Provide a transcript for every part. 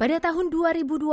Pada tahun 2021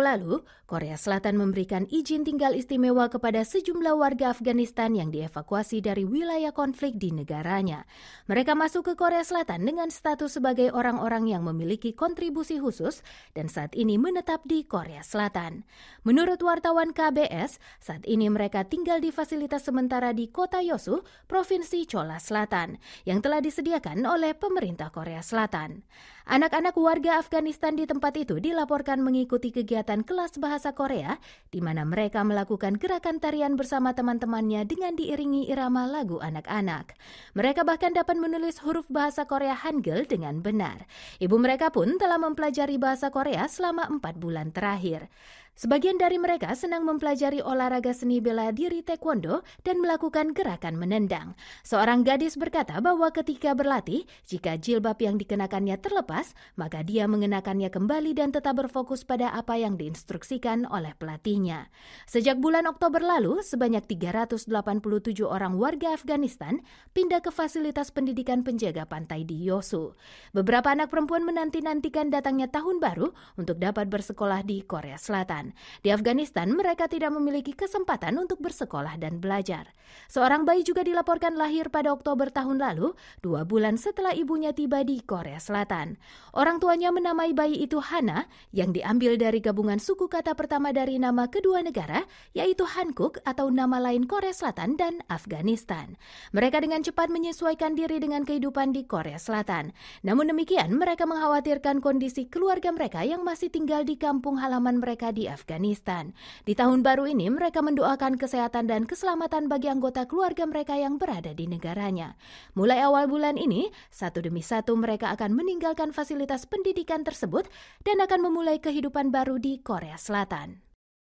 lalu, Korea Selatan memberikan izin tinggal istimewa kepada sejumlah warga Afghanistan yang dievakuasi dari wilayah konflik di negaranya. Mereka masuk ke Korea Selatan dengan status sebagai orang-orang yang memiliki kontribusi khusus dan saat ini menetap di Korea Selatan. Menurut wartawan KBS, saat ini mereka tinggal di fasilitas sementara di Kota Yosu, Provinsi Chola Selatan, yang telah disediakan oleh pemerintah Korea Selatan. Anak-anak warga Afghanistan di tempat itu dilaporkan mengikuti kegiatan kelas bahasa Korea, di mana mereka melakukan gerakan tarian bersama teman-temannya dengan diiringi irama lagu anak-anak. Mereka bahkan dapat menulis huruf bahasa Korea Hangul dengan benar. Ibu mereka pun telah mempelajari bahasa Korea selama empat bulan terakhir. Sebagian dari mereka senang mempelajari olahraga seni bela diri taekwondo dan melakukan gerakan menendang. Seorang gadis berkata bahwa ketika berlatih, jika jilbab yang dikenakannya terlepas, maka dia mengenakannya kembali dan tetap berfokus pada apa yang diinstruksikan oleh pelatihnya. Sejak bulan Oktober lalu, sebanyak 387 orang warga Afghanistan pindah ke fasilitas pendidikan penjaga pantai di Yosu. Beberapa anak perempuan menanti-nantikan datangnya tahun baru untuk dapat bersekolah di Korea Selatan. Di Afghanistan, mereka tidak memiliki kesempatan untuk bersekolah dan belajar. Seorang bayi juga dilaporkan lahir pada Oktober tahun lalu, dua bulan setelah ibunya tiba di Korea Selatan. Orang tuanya menamai bayi itu Hana, yang diambil dari gabungan suku kata pertama dari nama kedua negara, yaitu Hankuk atau nama lain Korea Selatan dan Afghanistan. Mereka dengan cepat menyesuaikan diri dengan kehidupan di Korea Selatan. Namun demikian, mereka mengkhawatirkan kondisi keluarga mereka yang masih tinggal di kampung halaman mereka di Afghanistan. Di tahun baru ini, mereka mendoakan kesehatan dan keselamatan bagi anggota keluarga mereka yang berada di negaranya. Mulai awal bulan ini, satu demi satu mereka akan meninggalkan fasilitas pendidikan tersebut dan akan memulai kehidupan baru di Korea Selatan.